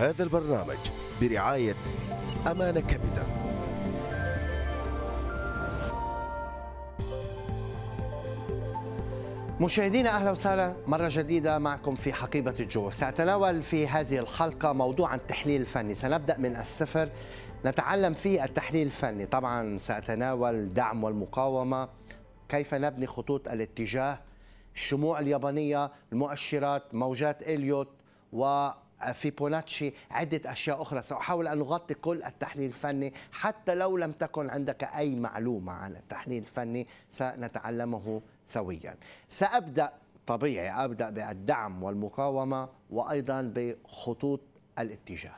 هذا البرنامج برعاية أمانة كابيتال مشاهدينا أهلا وسهلا مرة جديدة معكم في حقيبة الجو سأتناول في هذه الحلقة موضوع التحليل الفني سنبدأ من الصفر نتعلم في التحليل الفني طبعا سأتناول دعم والمقاومة كيف نبني خطوط الاتجاه الشموع اليابانية المؤشرات موجات إليوت و في بوناتشي عدة أشياء أخرى سأحاول أن أغطي كل التحليل الفني حتى لو لم تكن عندك أي معلومة عن التحليل الفني سنتعلمه سويا سأبدأ طبيعي أبدأ بالدعم والمقاومة وأيضا بخطوط الاتجاه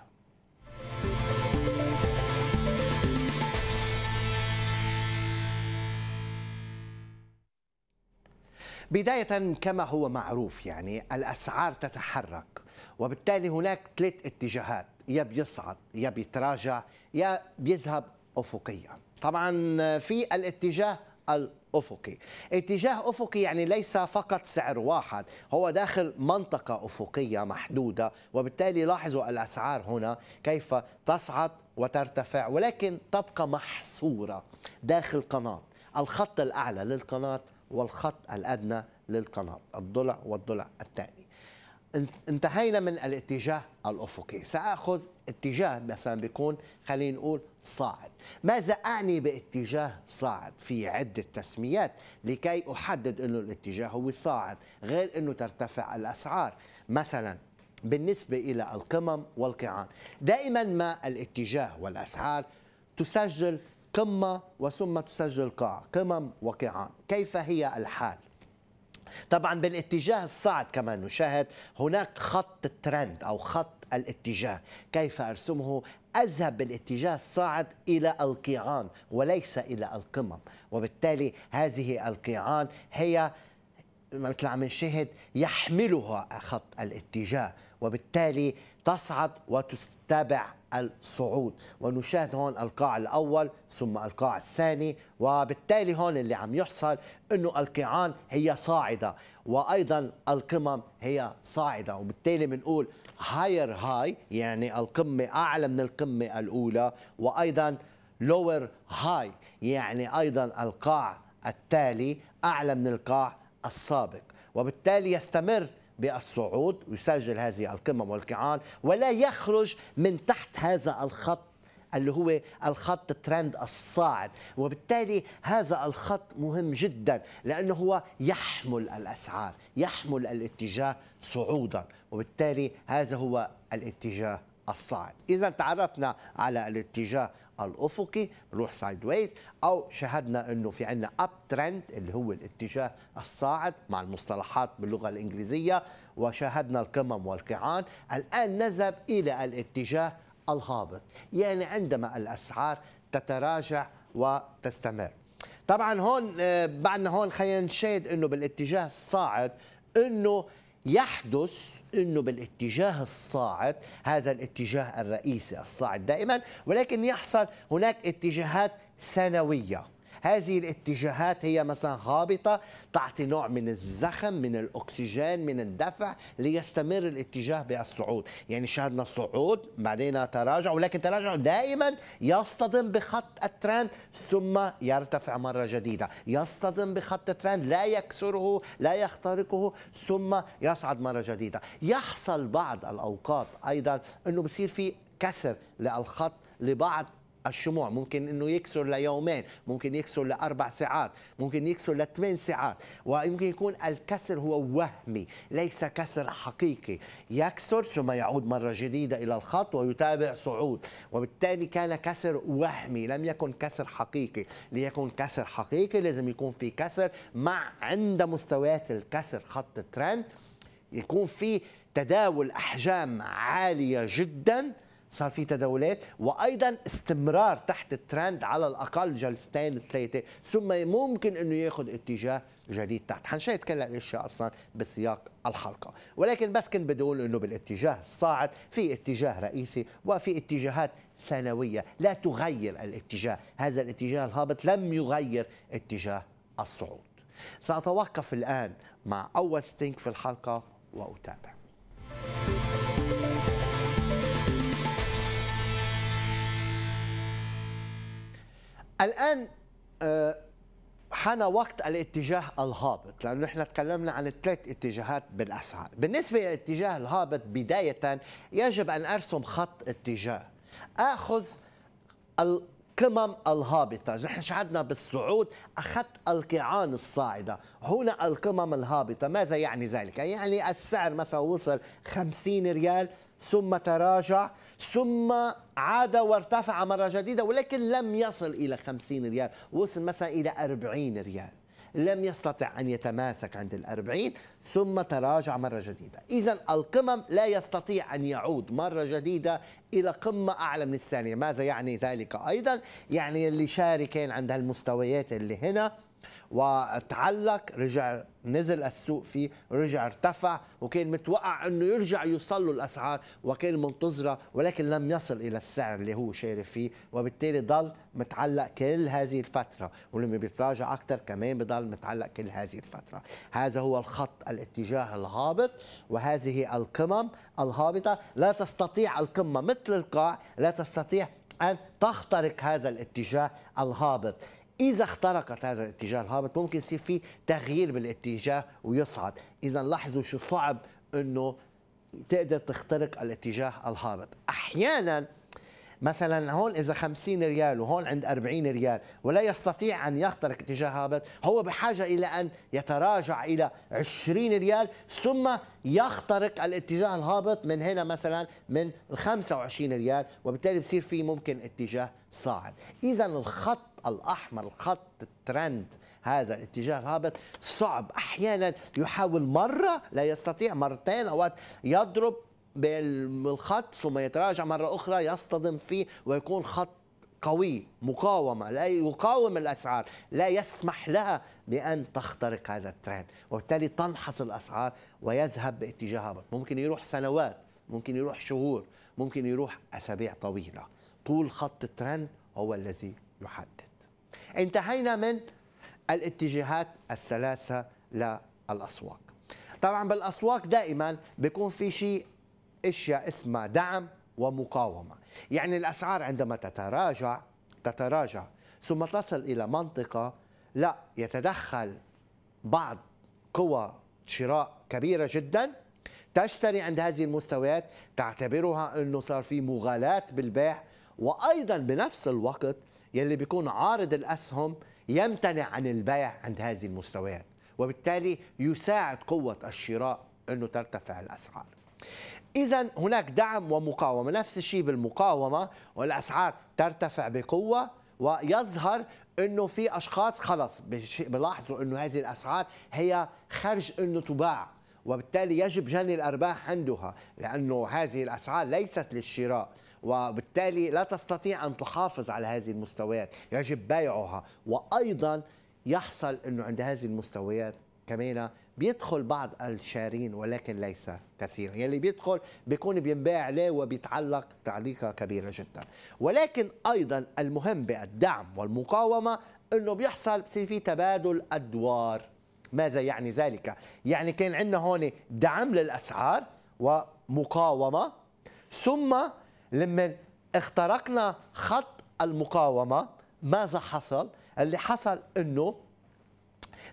بداية كما هو معروف يعني الأسعار تتحرك وبالتالي هناك ثلاث اتجاهات يا بيصعد يا بيتراجع يا بيذهب افقيا طبعا في الاتجاه الافقي اتجاه افقي يعني ليس فقط سعر واحد هو داخل منطقه افقيه محدوده وبالتالي لاحظوا الاسعار هنا كيف تصعد وترتفع ولكن تبقى محصوره داخل قناه الخط الاعلى للقناه والخط الادنى للقناه الضلع والضلع الثاني انتهينا من الاتجاه الافقي ساخذ اتجاه مثلا بيكون خلينا نقول صاعد ماذا اعني باتجاه صاعد في عده تسميات لكي احدد انه الاتجاه هو صاعد غير انه ترتفع الاسعار مثلا بالنسبه الى القمم والقيعان دائما ما الاتجاه والاسعار تسجل قمه وثم تسجل قاع قمم وقيعان كيف هي الحال طبعا بالاتجاه الصاعد كما نشاهد هناك خط الترند أو خط الاتجاه كيف أرسمه أذهب بالاتجاه الصاعد إلى القيعان وليس إلى القمم وبالتالي هذه القيعان هي مثل عم نشاهد يحملها خط الاتجاه وبالتالي تصعد وتتبع الصعود ونشاهد هون القاع الأول ثم القاع الثاني وبالتالي هون اللي عم يحصل أنه القيعان هي صاعدة وأيضا القمم هي صاعدة وبالتالي بنقول هاير هاي يعني القمة أعلى من القمة الأولى وأيضا لور هاي يعني أيضا القاع التالي أعلى من القاع السابق وبالتالي يستمر بالصعود ويسجل هذه القمم والقاعات ولا يخرج من تحت هذا الخط اللي هو الخط ترند الصاعد وبالتالي هذا الخط مهم جدا لأنه هو يحمل الأسعار يحمل الاتجاه صعودا وبالتالي هذا هو الاتجاه الصاعد إذا تعرفنا على الاتجاه الافقي بنروح سايد ويز او شاهدنا انه في عندنا اب ترند اللي هو الاتجاه الصاعد مع المصطلحات باللغه الانجليزيه وشاهدنا القمم والقيعان الان نذهب الى الاتجاه الهابط يعني عندما الاسعار تتراجع وتستمر طبعا هون آه، بعدنا هون خلينا نشاهد انه بالاتجاه الصاعد انه يحدث انه بالاتجاه الصاعد هذا الاتجاه الرئيسي الصاعد دائما ولكن يحصل هناك اتجاهات سنويه هذه الاتجاهات هي مثلا هابطة تعطي نوع من الزخم من الأكسجين من الدفع ليستمر الاتجاه بالصعود يعني شهدنا صعود بعدين تراجع ولكن تراجع دائما يصطدم بخط الترند ثم يرتفع مرة جديدة يصطدم بخط الترند لا يكسره لا يخترقه ثم يصعد مرة جديدة يحصل بعض الأوقات أيضا أنه بصير في كسر للخط لبعض الشموع ممكن انه يكسر ليومين ممكن يكسر لاربع ساعات ممكن يكسر لثمان ساعات ويمكن يكون الكسر هو وهمي ليس كسر حقيقي يكسر ثم يعود مره جديده الى الخط ويتابع صعود وبالتالي كان كسر وهمي لم يكن كسر حقيقي ليكن كسر حقيقي لازم يكون في كسر مع عند مستويات الكسر خط ترند يكون في تداول احجام عاليه جدا صار في تداولات وايضا استمرار تحت الترند على الاقل جلستين ثلاثه ثم ممكن انه ياخذ اتجاه جديد تحت حنشيت عن الاشياء اصلا بسياق الحلقه ولكن بس كنت بدي اقول انه بالاتجاه الصاعد في اتجاه رئيسي وفي اتجاهات سنويه لا تغير الاتجاه هذا الاتجاه الهابط لم يغير اتجاه الصعود ساتوقف الان مع اول ستينك في الحلقه واتابع الآن آه، حان وقت الاتجاه الهابط لأنه نحن تكلمنا عن الثلاث اتجاهات بالأسعار بالنسبة للاتجاه الهابط بداية يجب أن أرسم خط اتجاه أخذ القمم الهابطة نحن شعرنا بالصعود أخذت القيعان الصاعدة هنا القمم الهابطة ماذا يعني ذلك؟ يعني السعر مثلا وصل 50 ريال ثم تراجع ثم عاد وارتفع مرة جديدة ولكن لم يصل إلى 50 ريال وصل مثلا إلى 40 ريال لم يستطع أن يتماسك عند الأربعين ثم تراجع مرة جديدة إذا القمم لا يستطيع أن يعود مرة جديدة إلى قمة أعلى من الثانية ماذا يعني ذلك أيضا؟ يعني اللي شاركين عند هالمستويات اللي هنا وتعلق رجع نزل السوق فيه رجع ارتفع وكان متوقع انه يرجع يوصل له الاسعار وكان منتظره ولكن لم يصل الى السعر اللي هو شاري فيه وبالتالي ضل متعلق كل هذه الفتره ولما بيتراجع اكثر كمان بضل متعلق كل هذه الفتره هذا هو الخط الاتجاه الهابط وهذه القمم الهابطه لا تستطيع القمه مثل القاع لا تستطيع ان تخترق هذا الاتجاه الهابط إذا اخترقت هذا الاتجاه الهابط ممكن يصير في تغيير بالاتجاه ويصعد إذا لاحظوا شو صعب أنه تقدر تخترق الاتجاه الهابط أحيانا مثلا هون اذا 50 ريال وهون عند 40 ريال ولا يستطيع ان يخترق اتجاه هابط هو بحاجه الى ان يتراجع الى 20 ريال ثم يخترق الاتجاه الهابط من هنا مثلا من 25 ريال وبالتالي بصير في ممكن اتجاه صاعد اذا الخط الأحمر الخط الترند هذا الاتجاه الهابط صعب أحيانا يحاول مرة لا يستطيع مرتين أوقات يضرب بالخط ثم يتراجع مرة أخرى يصطدم فيه ويكون خط قوي مقاومة لا يقاوم الأسعار لا يسمح لها بأن تخترق هذا الترند وبالتالي تنحص الأسعار ويذهب باتجاه هابط ممكن يروح سنوات ممكن يروح شهور ممكن يروح أسابيع طويلة طول خط الترند هو الذي يحدد انتهينا من الاتجاهات الثلاثة للأسواق طبعا بالأسواق دائما بيكون في شيء اشياء اسمها دعم ومقاومة يعني الأسعار عندما تتراجع تتراجع ثم تصل إلى منطقة لا يتدخل بعض قوى شراء كبيرة جدا تشتري عند هذه المستويات تعتبرها أنه صار في مغالاة بالبيع وأيضا بنفس الوقت يلي بيكون عارض الأسهم يمتنع عن البيع عند هذه المستويات وبالتالي يساعد قوة الشراء أنه ترتفع الأسعار إذا هناك دعم ومقاومة نفس الشيء بالمقاومة والأسعار ترتفع بقوة ويظهر انه في اشخاص خلص بلاحظوا انه هذه الاسعار هي خرج انه تباع وبالتالي يجب جني الارباح عندها لانه هذه الاسعار ليست للشراء وبالتالي لا تستطيع أن تحافظ على هذه المستويات يجب بيعها وأيضا يحصل أنه عند هذه المستويات كمان بيدخل بعض الشارين ولكن ليس كثيرا يلي يعني بيدخل بيكون بينباع عليه وبيتعلق تعليقه كبيره جدا ولكن ايضا المهم بالدعم والمقاومه انه بيحصل بصير في تبادل ادوار ماذا يعني ذلك يعني كان عندنا هون دعم للاسعار ومقاومه ثم لما اخترقنا خط المقاومة ماذا حصل؟ اللي حصل أنه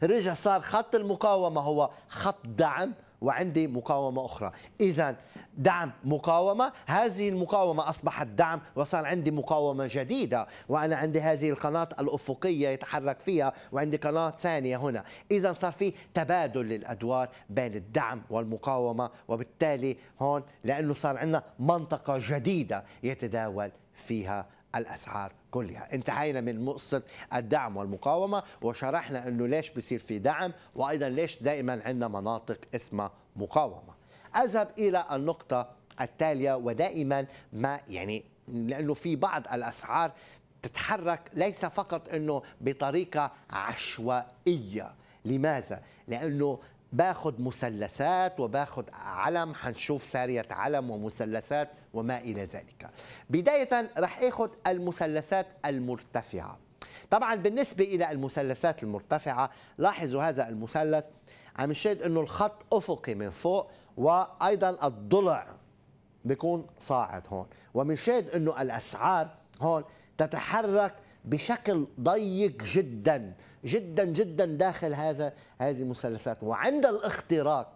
رجع صار خط المقاومة هو خط دعم وعندي مقاومة أخرى إذا دعم مقاومة هذه المقاومة أصبحت دعم وصار عندي مقاومة جديدة وأنا عندي هذه القناة الأفقية يتحرك فيها وعندي قناة ثانية هنا إذا صار في تبادل للأدوار بين الدعم والمقاومة وبالتالي هون لأنه صار عندنا منطقة جديدة يتداول فيها الاسعار كلها انتهينا من مقصة الدعم والمقاومه وشرحنا انه ليش بصير في دعم وايضا ليش دائما عندنا مناطق اسمها مقاومه اذهب الى النقطه التاليه ودائما ما يعني لانه في بعض الاسعار تتحرك ليس فقط انه بطريقه عشوائيه لماذا لانه باخد مثلثات وباخد علم حنشوف سارية علم ومثلثات وما إلى ذلك بداية رح أخذ المثلثات المرتفعة طبعا بالنسبة إلى المثلثات المرتفعة لاحظوا هذا المثلث عم نشاهد أنه الخط أفقي من فوق وأيضا الضلع بيكون صاعد هون ومنشاهد أنه الأسعار هون تتحرك بشكل ضيق جدا جدا جدا داخل هذا هذه المثلثات وعند الاختراق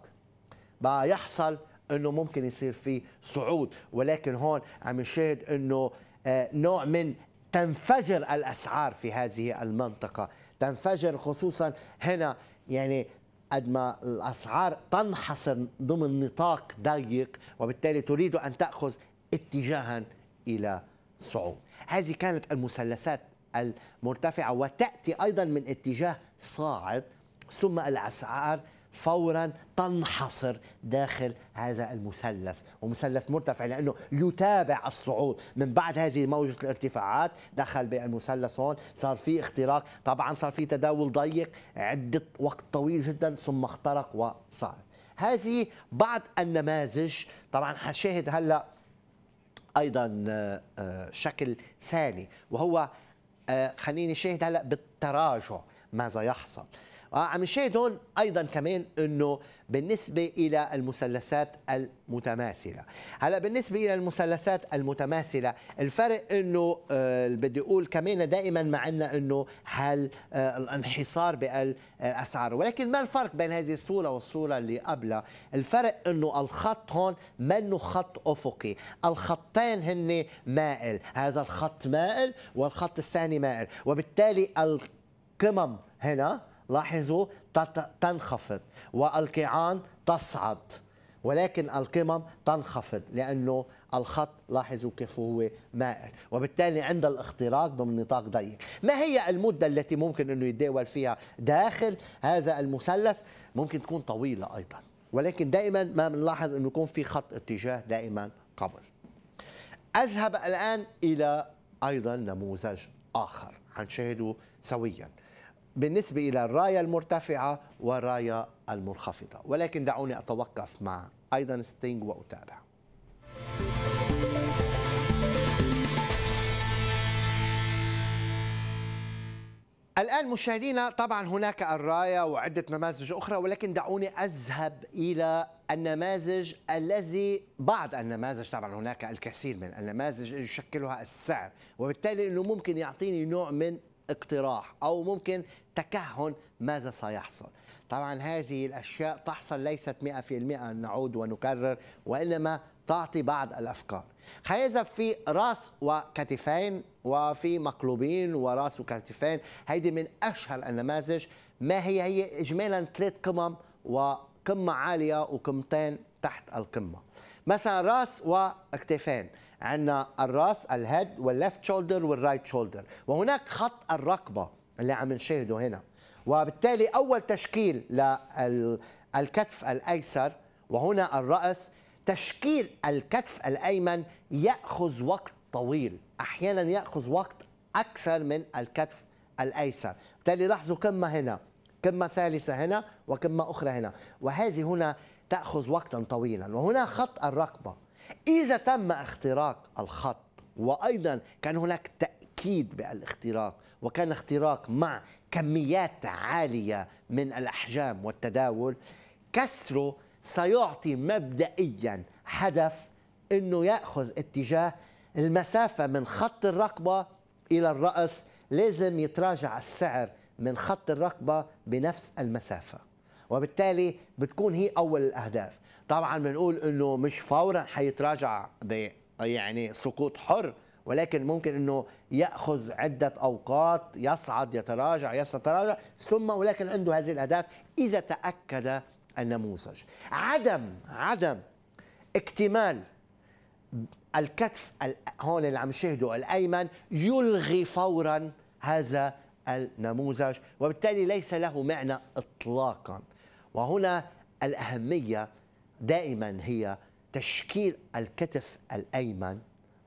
بقى يحصل انه ممكن يصير في صعود ولكن هون عم نشاهد انه آه، نوع من تنفجر الاسعار في هذه المنطقه تنفجر خصوصا هنا يعني قد ما الاسعار تنحصر ضمن نطاق ضيق وبالتالي تريد ان تاخذ اتجاها الى صعود هذه كانت المثلثات المرتفعة وتأتي أيضا من اتجاه صاعد ثم الأسعار فورا تنحصر داخل هذا المثلث ومثلث مرتفع لأنه يتابع الصعود من بعد هذه موجة الارتفاعات دخل بالمثلث هون صار في اختراق طبعا صار في تداول ضيق عدة وقت طويل جدا ثم اخترق وصعد هذه بعض النماذج طبعا حشاهد هلأ أيضا آه، آه، شكل ثاني وهو آه، خليني شاهد هلا بالتراجع ماذا يحصل آه، عم نشاهد هون ايضا كمان انه بالنسبة إلى المثلثات المتماثلة هلا بالنسبة إلى المثلثات المتماثلة الفرق أنه آه، بدي أقول كمان دائما معنا أنه هل آه، الانحصار بالأسعار آه، ولكن ما الفرق بين هذه الصورة والصورة اللي قبلها الفرق أنه الخط هون منه خط أفقي الخطين هن مائل هذا الخط مائل والخط الثاني مائل وبالتالي القمم هنا لاحظوا تنخفض والقيعان تصعد ولكن القمم تنخفض لانه الخط لاحظوا كيف هو مائل وبالتالي عند الاختراق ضمن نطاق ضيق ما هي المدة التي ممكن أنه يتداول فيها داخل هذا المثلث ممكن تكون طويلة أيضا ولكن دائما ما بنلاحظ أنه يكون في خط اتجاه دائما قبل أذهب الآن إلى أيضا نموذج آخر هنشاهده سويا بالنسبة إلى الراية المرتفعة والراية المنخفضة ولكن دعوني أتوقف مع أيضا ستينغ وأتابع الآن مشاهدينا طبعا هناك الراية وعدة نماذج أخرى ولكن دعوني أذهب إلى النماذج الذي بعض النماذج طبعا هناك الكثير من النماذج يشكلها السعر وبالتالي أنه ممكن يعطيني نوع من اقتراح او ممكن تكهن ماذا سيحصل طبعا هذه الاشياء تحصل ليست 100% نعود ونكرر وانما تعطي بعض الافكار هيذهب في راس وكتفين وفي مقلوبين وراس وكتفين هيدي من اشهر النماذج ما هي هي اجمالا ثلاث قمم وقمه عاليه وقمتين تحت القمه مثلا راس واكتفين عندنا الراس الهيد والليفت شولدر والرايت شولدر وهناك خط الرقبه اللي عم نشاهده هنا وبالتالي اول تشكيل للكتف الايسر وهنا الراس تشكيل الكتف الايمن ياخذ وقت طويل احيانا ياخذ وقت اكثر من الكتف الايسر بالتالي لاحظوا قمه هنا قمه ثالثه هنا وقمه اخرى هنا وهذه هنا تاخذ وقتا طويلا وهنا خط الرقبه إذا تم اختراق الخط وأيضا كان هناك تأكيد بالاختراق وكان اختراق مع كميات عالية من الأحجام والتداول كسره سيعطي مبدئيا هدف أنه يأخذ اتجاه المسافة من خط الرقبة إلى الرأس لازم يتراجع السعر من خط الرقبة بنفس المسافة وبالتالي بتكون هي أول الأهداف طبعا بنقول انه مش فورا ب يعني سقوط حر ولكن ممكن انه ياخذ عده اوقات يصعد يتراجع يتراجع ثم ولكن عنده هذه الاهداف اذا تاكد النموذج عدم عدم اكتمال الكتف هون اللي عم نشهده الايمن يلغي فورا هذا النموذج وبالتالي ليس له معنى اطلاقا وهنا الاهميه دائما هي تشكيل الكتف الايمن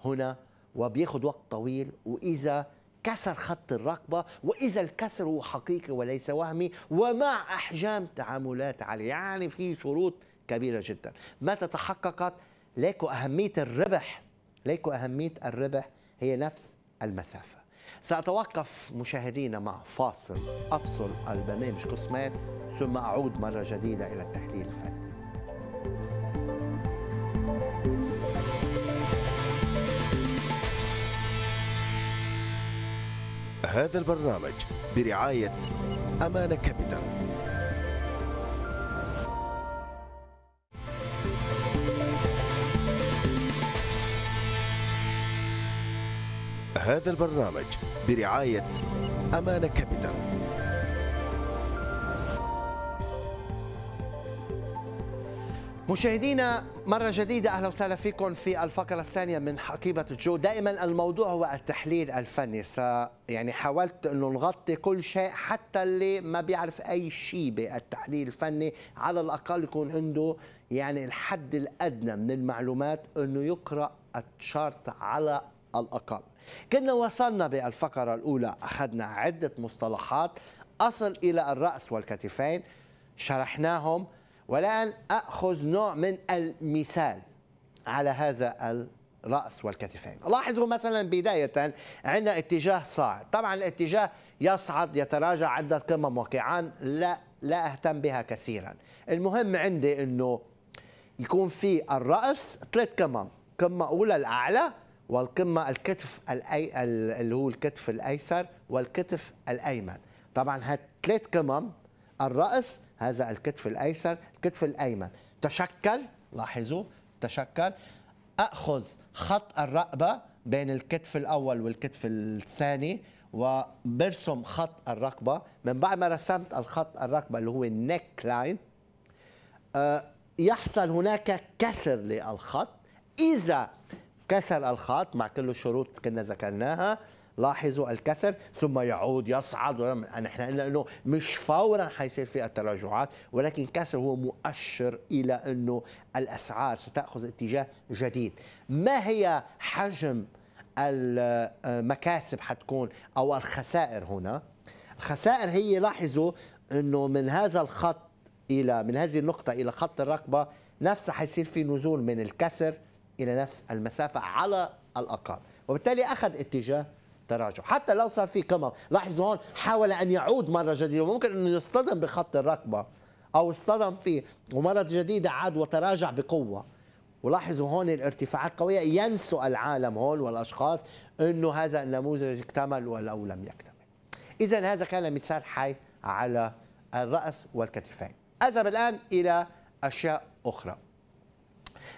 هنا وبياخذ وقت طويل واذا كسر خط الرقبة وإذا الكسر هو حقيقي وليس وهمي ومع أحجام تعاملات عالية يعني في شروط كبيرة جدا متى تحققت ليكو أهمية الربح ليكو أهمية الربح هي نفس المسافة سأتوقف مشاهدينا مع فاصل أفصل البرنامج قسمين ثم أعود مرة جديدة إلى التحليل الفني هذا البرنامج برعاية أمانة كابيتال هذا البرنامج برعاية أمانة كابيتال مشاهدينا مرة جديدة أهلا وسهلا فيكم في الفقرة الثانية من حقيبة جو دائما الموضوع هو التحليل الفني س يعني حاولت أنه نغطي كل شيء حتى اللي ما بيعرف أي شيء بالتحليل الفني على الأقل يكون عنده يعني الحد الأدنى من المعلومات أنه يقرأ الشارت على الأقل كنا وصلنا بالفقرة الأولى أخذنا عدة مصطلحات أصل إلى الرأس والكتفين شرحناهم والآن أخذ نوع من المثال على هذا الرأس والكتفين لاحظوا مثلا بداية عندنا اتجاه صاعد طبعا الاتجاه يصعد يتراجع عدة قمم وقيعان لا لا أهتم بها كثيرا المهم عندي أنه يكون في الرأس ثلاث قمم قمة أولى الأعلى والقمة الكتف الأي... اللي هو الكتف الأيسر والكتف الأيمن طبعا هالثلاث قمم الرأس هذا الكتف الأيسر الكتف الأيمن تشكل لاحظوا تشكل أخذ خط الرقبة بين الكتف الأول والكتف الثاني وبرسم خط الرقبة من بعد ما رسمت الخط الرقبة اللي هو النيك آه، لاين يحصل هناك كسر للخط إذا كسر الخط مع كل الشروط كنا ذكرناها لاحظوا الكسر ثم يعود يصعد نحن يعني قلنا انه مش فورا حيصير في التراجعات ولكن كسر هو مؤشر الى انه الاسعار ستاخذ اتجاه جديد ما هي حجم المكاسب حتكون او الخسائر هنا الخسائر هي لاحظوا انه من هذا الخط الى من هذه النقطه الى خط الرقبه نفسها حيصير في نزول من الكسر الى نفس المسافه على الاقل وبالتالي اخذ اتجاه تراجع حتى لو صار في قمم لاحظوا هون حاول أن يعود مرة جديدة وممكن أنه يصطدم بخط الركبة أو اصطدم فيه ومرة جديدة عاد وتراجع بقوة ولاحظوا هون الارتفاعات قوية ينسوا العالم هون والأشخاص أنه هذا النموذج اكتمل ولو لم يكتمل إذا هذا كان مثال حي على الرأس والكتفين أذهب الآن إلى أشياء أخرى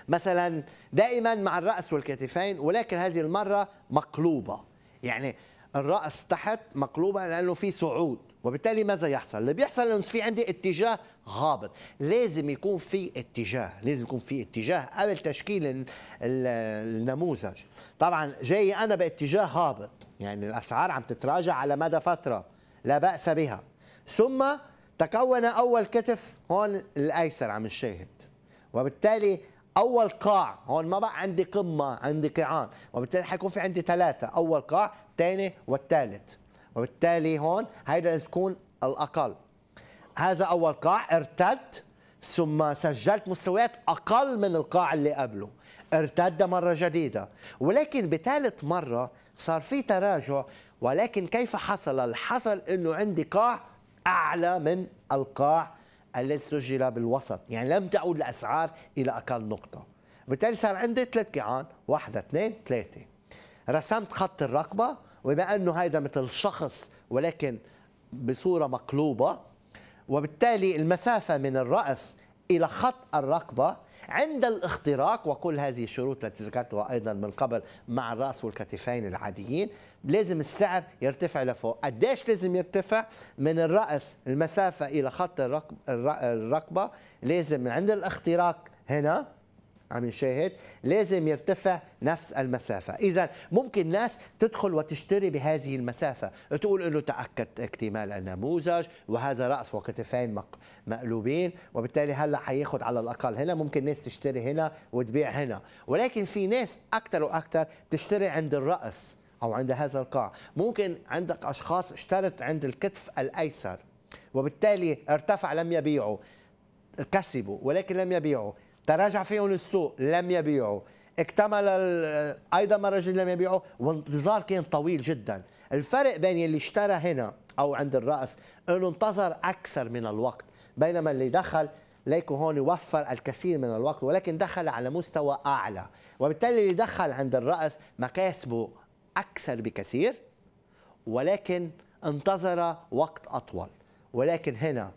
مثلا دائما مع الرأس والكتفين ولكن هذه المرة مقلوبة يعني الراس تحت مقلوبه لانه في صعود وبالتالي ماذا يحصل اللي بيحصل انه في عندي اتجاه هابط لازم يكون في اتجاه لازم يكون في اتجاه قبل تشكيل النموذج طبعا جاي انا باتجاه هابط يعني الاسعار عم تتراجع على مدى فتره لا باس بها ثم تكون اول كتف هون الايسر عم نشاهد وبالتالي اول قاع هون ما بقى عندي قمه عندي قيعان وبالتالي حيكون في عندي ثلاثه اول قاع الثاني والثالث وبالتالي هون هيدا تكون الاقل هذا اول قاع ارتد ثم سجلت مستويات اقل من القاع اللي قبله ارتد مره جديده ولكن بثالث مره صار في تراجع ولكن كيف حصل حصل انه عندي قاع اعلى من القاع الذي سجل بالوسط يعني لم تعود الأسعار إلى أقل نقطة بالتالي صار عندي ثلاث كيعان واحدة اثنين ثلاثة رسمت خط الرقبة وبما أنه هيدا مثل شخص ولكن بصورة مقلوبة وبالتالي المسافة من الرأس إلى خط الرقبة عند الاختراق وكل هذه الشروط التي ذكرتها أيضا من قبل مع الرأس والكتفين العاديين لازم السعر يرتفع لفوق قديش لازم يرتفع من الرأس المسافة إلى خط الرقبه لازم عند الاختراق هنا عم نشاهد لازم يرتفع نفس المسافة إذا ممكن ناس تدخل وتشتري بهذه المسافة تقول أنه تأكد اكتمال النموذج وهذا رأس وكتفين مقلوبين وبالتالي هلأ حياخد على الأقل هنا ممكن ناس تشتري هنا وتبيع هنا ولكن في ناس أكثر وأكثر تشتري عند الرأس أو عند هذا القاع ممكن عندك أشخاص اشترت عند الكتف الأيسر وبالتالي ارتفع لم يبيعوا كسبوا ولكن لم يبيعوا تراجع فيهم السوق لم يبيعوا اكتمل ايضا مراجل لم يبيعوا وانتظار كان طويل جدا الفرق بين اللي اشترى هنا او عند الراس انه انتظر اكثر من الوقت بينما اللي دخل ليكو هون وفر الكثير من الوقت ولكن دخل على مستوى اعلى وبالتالي اللي دخل عند الراس مكاسبه اكثر بكثير ولكن انتظر وقت اطول ولكن هنا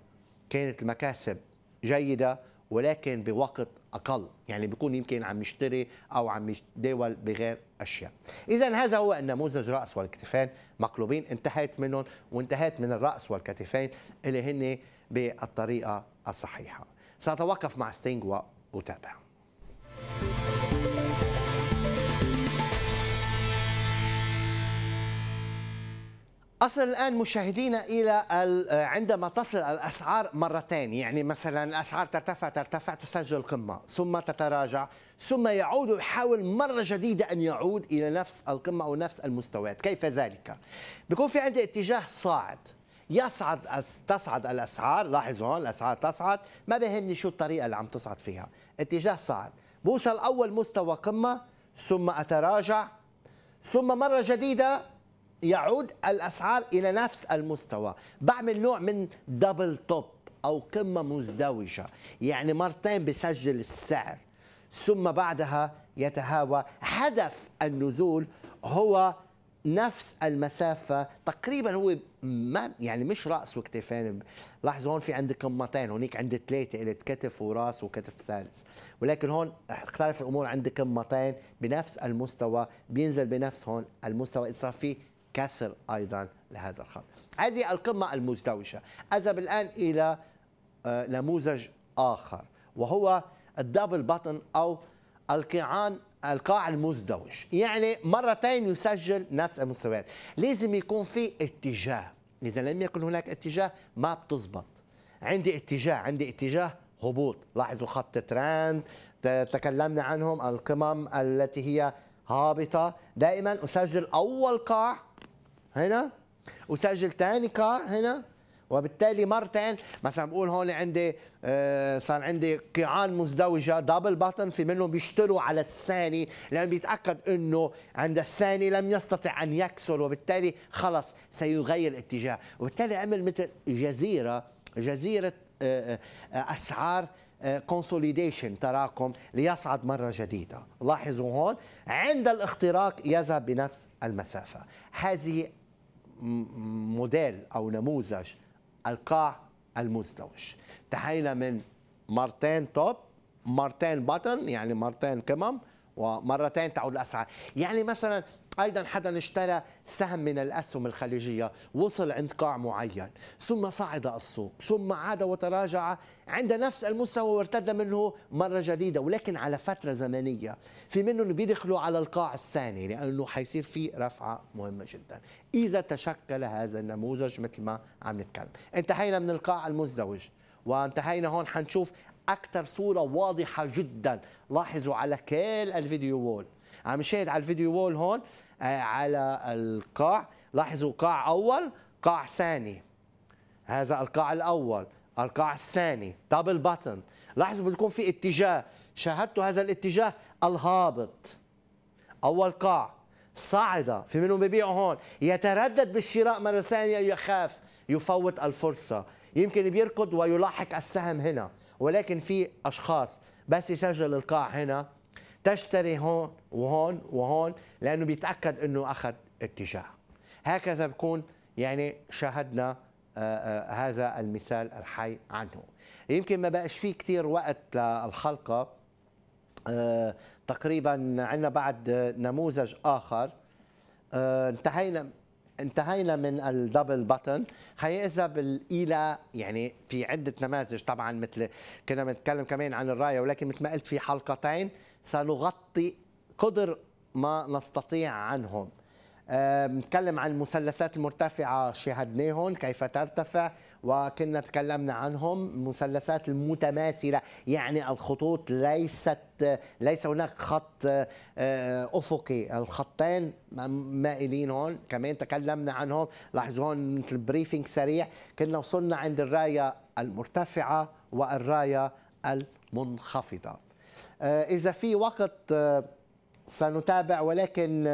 كانت المكاسب جيده ولكن بوقت اقل يعني بيكون يمكن عم يشتري او عم يتداول بغير اشياء اذا هذا هو النموذج راس والكتفين مقلوبين انتهيت منهم وانتهيت من الراس والكتفين اللي هن بالطريقه الصحيحه ساتوقف مع ستينغ واتابع أصل الآن مشاهدينا إلى آه، عندما تصل الأسعار مرتين يعني مثلا الأسعار ترتفع ترتفع تسجل القمة ثم تتراجع ثم يعود ويحاول مرة جديدة أن يعود إلى نفس القمة أو نفس المستويات كيف ذلك؟ بيكون في عندي اتجاه صاعد يصعد تصعد الاسعار لاحظوا هون الاسعار تصعد ما بهمني شو الطريقه اللي عم تصعد فيها اتجاه صاعد بوصل اول مستوى قمه ثم اتراجع ثم مره جديده يعود الاسعار الى نفس المستوى بعمل نوع من دبل توب او قمه مزدوجه يعني مرتين بسجل السعر ثم بعدها يتهاوى هدف النزول هو نفس المسافة تقريبا هو ما يعني مش رأس وكتفين لاحظوا هون في عندي قمتين هونيك عندي ثلاثة قلت كتف وراس وكتف ثالث ولكن هون اختلف الأمور عندي قمتين بنفس المستوى بينزل بنفس هون المستوى صار في كسر أيضا لهذا الخط هذه القمة المزدوجة أذهب الآن إلى آه، نموذج آخر وهو الدبل بطن أو القيعان القاع المزدوج يعني مرتين يسجل نفس المستويات لازم يكون في اتجاه إذا لم يكن هناك اتجاه ما بتزبط عندي اتجاه عندي اتجاه هبوط لاحظوا خط ترند تكلمنا عنهم القمم التي هي هابطة دائما أسجل أول قاع هنا وسجل ثاني كار هنا وبالتالي مرتين مثلا بقول هون عندي آه، صار عندي قيعان مزدوجه دبل باتن في منهم بيشتروا على الثاني لان بيتاكد انه عند الثاني لم يستطع ان يكسر وبالتالي خلص سيغير الاتجاه وبالتالي عمل مثل جزيره جزيره آه، آه، اسعار كونسوليديشن تراكم ليصعد مره جديده لاحظوا هون عند الاختراق يذهب بنفس المسافه هذه موديل او نموذج القاع المزدوج انتهينا من مرتين توب مرتين بطن يعني مرتين قمم ومرتين تعود الاسعار يعني مثلا ايضا حدا اشترى سهم من الاسهم الخليجيه وصل عند قاع معين ثم صعد السوق ثم عاد وتراجع عند نفس المستوى وارتد منه مره جديده ولكن على فتره زمنيه في منهم بيدخلوا على القاع الثاني لانه حيصير في رفعه مهمه جدا اذا تشكل هذا النموذج مثل ما عم نتكلم انتهينا من القاع المزدوج وانتهينا هون حنشوف اكثر صوره واضحه جدا لاحظوا على كل الفيديو وول عم نشاهد على الفيديو وول هون آه، على القاع لاحظوا قاع اول قاع ثاني هذا القاع الاول القاع الثاني دبل باتن لاحظوا بتكون في اتجاه شاهدتوا هذا الاتجاه الهابط اول قاع صاعدة في منهم ببيعوا هون يتردد بالشراء مرة ثانية يخاف يفوت الفرصة يمكن بيركض ويلاحق السهم هنا ولكن في أشخاص بس يسجل القاع هنا تشتري هون وهون وهون لانه بيتاكد انه اخذ اتجاه هكذا بكون يعني شاهدنا آه، آه، هذا المثال الحي عنه يمكن ما بقاش فيه كثير وقت للحلقه آه، تقريبا عندنا بعد نموذج اخر انتهينا انتهينا من الدبل بتن هي اذا الى يعني في عده نماذج طبعا مثل كنا بنتكلم كمان عن الرايه ولكن مثل ما قلت في حلقتين سنغطي قدر ما نستطيع عنهم آه، نتكلم عن المثلثات المرتفعة شاهدناهم كيف ترتفع وكنا تكلمنا عنهم المثلثات المتماثلة يعني الخطوط ليست ليس هناك خط آه، آه، أفقي الخطين مائلين هون كمان تكلمنا عنهم لاحظوا هون مثل بريفينج سريع كنا وصلنا عند الراية المرتفعة والراية المنخفضة آه، إذا في وقت آه، سنتابع ولكن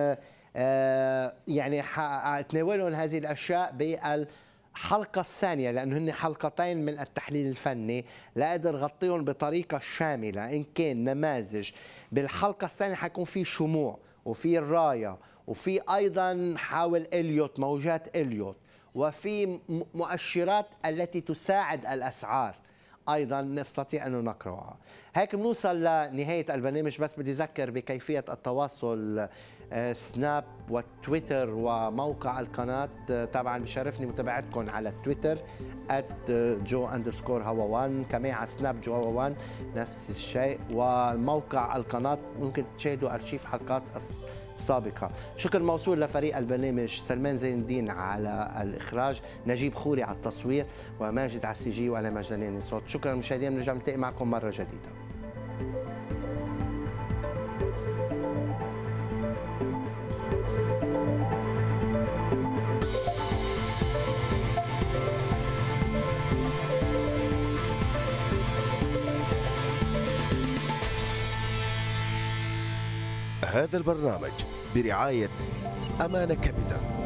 آه، يعني حأتناولهم هذه الأشياء بالحلقة الثانية لأنه هن حلقتين من التحليل الفني لا أقدر غطيهم بطريقة شاملة إن كان نماذج بالحلقة الثانية حيكون في شموع وفي الراية وفي أيضا حاول إليوت موجات إليوت وفي مؤشرات التي تساعد الأسعار ايضا نستطيع انه نقراها هيك بنوصل لنهايه البرنامج بس بدي اذكر بكيفيه التواصل آه، سناب وتويتر وموقع القناة طبعا بشرفني متابعتكم على تويتر جو اندرسكور هوا 1 كمان على سناب جو هوا 1 نفس الشيء وموقع القناة ممكن تشاهدوا أرشيف حلقات سابقة شكر موصول لفريق البرنامج سلمان زين الدين على الإخراج نجيب خوري على التصوير وماجد على السي جي وأنا مجدلين الصوت شكرا مشاهدينا بنرجع نلتقي معكم مرة جديدة هذا البرنامج برعاية أمانة كابيتال